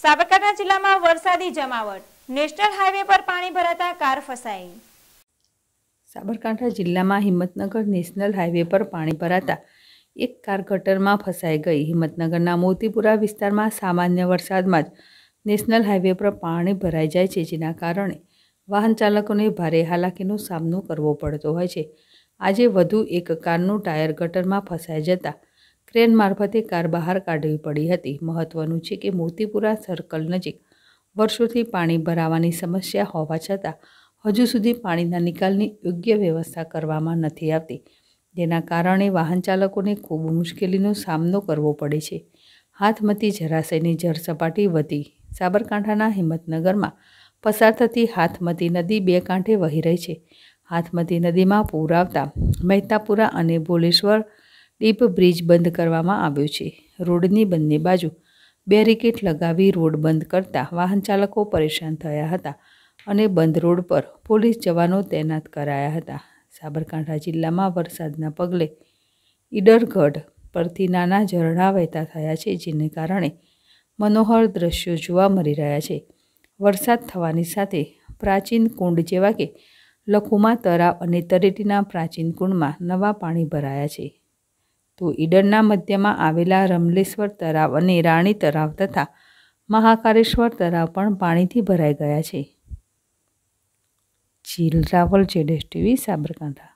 સાબરકાંઠા જિલ્લામાં વરસાદી જમાવટ નેશનલ હાઈવે પર પાણી ભરાતા કાર ફસાઈ સાબરકાંઠા જિલ્લામાં હિંમતનગર નેશનલ હાઈવે પર પાણી ભરાતા એક કાર ગટરમાં ફસાઈ ગઈ હિંમતનગરના મોતીપુરા વિસ્તારમાં સામાન્ય વરસાદમાં જ નેશનલ હાઈવે પર પાણી ભરાઈ જાય છે જેના કારણે વાહન ચાલકોને ભારે હાલાકીનો સામનો કરવો પડતો હોય છે આજે વધુ એક કારનું ટાયર ગટરમાં ફસાઈ જતાં ક્રેન મારફતે કાર બહાર કાઢવી પડી હતી મહત્વનું છે કે મોતીપુરા સર્કલ નજીક વર્ષોથી પાણી ભરાવાની સમસ્યા હોવા છતાં હજુ સુધી પાણીના નિકાલની યોગ્ય વ્યવસ્થા કરવામાં નથી આવતી જેના કારણે વાહન ચાલકોને ખૂબ મુશ્કેલીનો સામનો કરવો પડે છે હાથમતી જરાશયની જળ સપાટી વધી સાબરકાંઠાના હિંમતનગરમાં પસાર થતી હાથમતી નદી બે કાંઠે વહી રહી છે હાથમતી નદીમાં પૂર આવતા મહેતાપુરા અને ભોલેશ્વર ડીપ બ્રિજ બંધ કરવામાં આવ્યો છે રોડની બંને બાજુ બેરિકેટ લગાવી રોડ બંધ કરતા વાહન ચાલકો પરેશાન થયા હતા અને બંધ રોડ પર પોલીસ જવાનો તૈનાત કરાયા હતા સાબરકાંઠા જિલ્લામાં વરસાદના પગલે ઈડરગઢ પરથી નાના ઝરણા વહેતા થયા છે જેને કારણે મનોહર દ્રશ્યો જોવા મળી રહ્યા છે વરસાદ થવાની સાથે પ્રાચીન કુંડ જેવા કે લખુમા તળાવ અને તરેટીના પ્રાચીન કુંડમાં નવા પાણી ભરાયા છે તો ઈડરના મધ્યમાં આવેલા રમલેશ્વર તળાવ અને રાણી તળાવ તથા મહાકારેશ્વર તળાવ પણ પાણીથી ભરાઈ ગયા છે જીલ રાવલ જેડેશ ટીવી સાબરકાંઠા